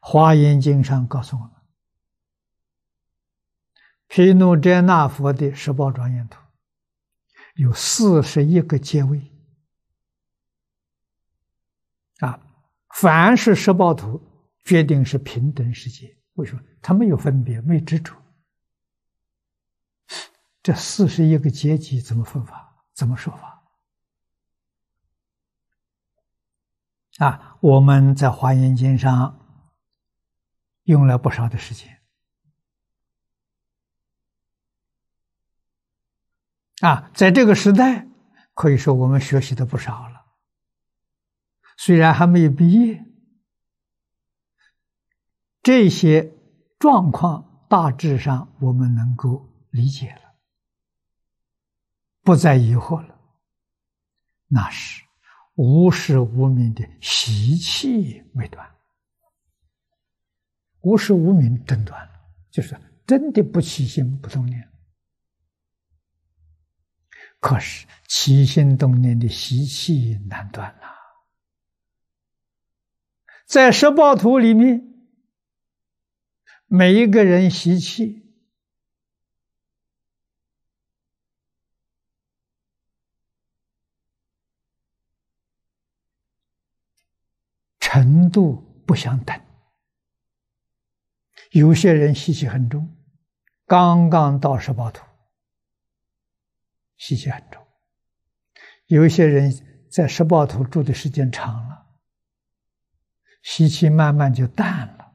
华严经上告诉我们，毗卢遮那佛的十宝庄严图有四十一个阶位。啊，凡是十宝图，决定是平等世界。为什么？它没有分别，没执着。这四十一个阶级怎么分法？怎么说法？啊，我们在华严经上。用了不少的时间，啊，在这个时代，可以说我们学习的不少了。虽然还没有毕业，这些状况大致上我们能够理解了，不再疑惑了。那是无始无明的习气没断。无事无名，真断了，就是真的不起心不动念。可是起心动念的习气难断啊！在十报图里面，每一个人习气程度不相等。有些人习气很重，刚刚到十八土，习气很重；有一些人在十八土住的时间长了，习气慢慢就淡了。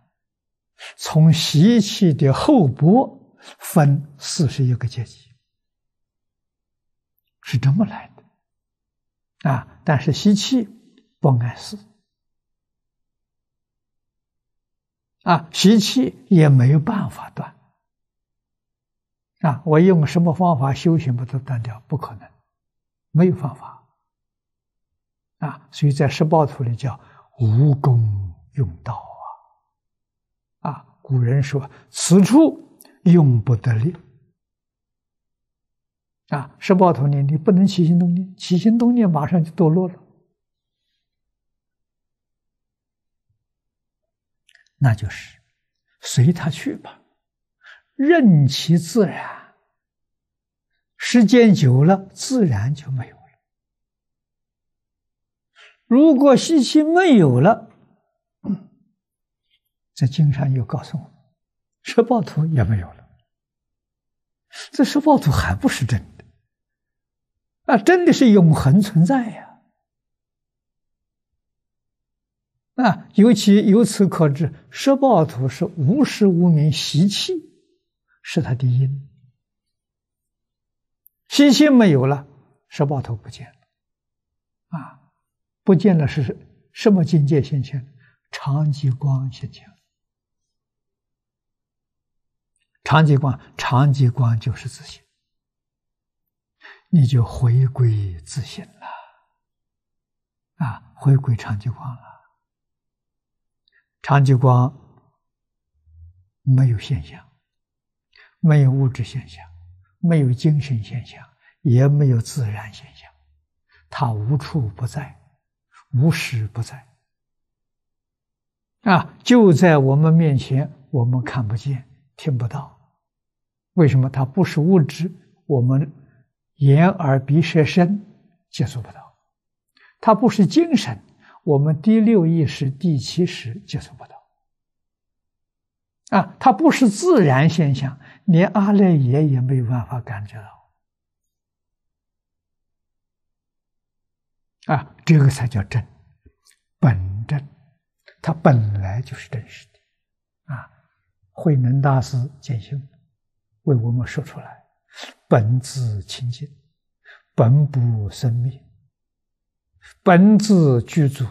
从习气的厚薄分四十一个阶级，是这么来的啊！但是习气不碍事。啊，习气也没有办法断啊！我用什么方法修行，把它断掉？不可能，没有方法啊！所以在十报图里叫无功用道啊！啊，古人说此处用不得力啊！十报图里你不能起心动念，起心动念马上就堕落了。那就是随他去吧，任其自然。时间久了，自然就没有了。如果息气没有了，这金山又告诉我，舍报图也没有了。这舍报图还不是真的？啊，真的是永恒存在呀！啊，尤其由此可知，舍报图是无时无名习气，是他第一因。习气没有了，舍报图不见了。啊，不见了是什么境界现现？长极光现了。长极光，长极光就是自信，你就回归自信了。啊，回归长极光了。长极光没有现象，没有物质现象，没有精神现象，也没有自然现象，它无处不在，无时不在，啊，就在我们面前，我们看不见，听不到。为什么它不是物质？我们眼耳鼻舌身接触不到，它不是精神。我们第六意识、第七识接触不到啊，它不是自然现象，连阿赖耶也没有办法感觉到啊，这个才叫真本真，它本来就是真实的啊。慧能大师见性，为我们说出来：本自清净，本不生灭。本自具足，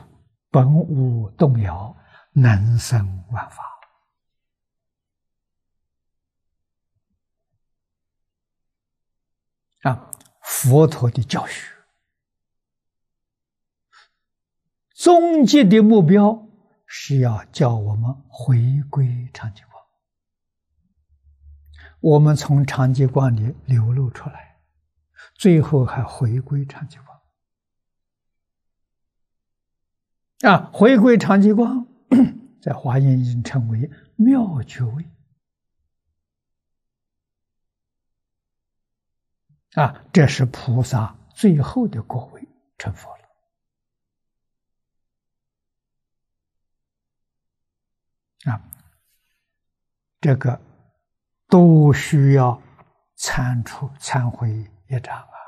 本无动摇，能生万法。啊，佛陀的教学，终极的目标是要叫我们回归常寂光。我们从常寂光里流露出来，最后还回归常寂光。啊，回归常寂光，在华严已经成为妙觉位。啊，这是菩萨最后的果位，成佛了。啊，这个都需要参出、参会一掌啊。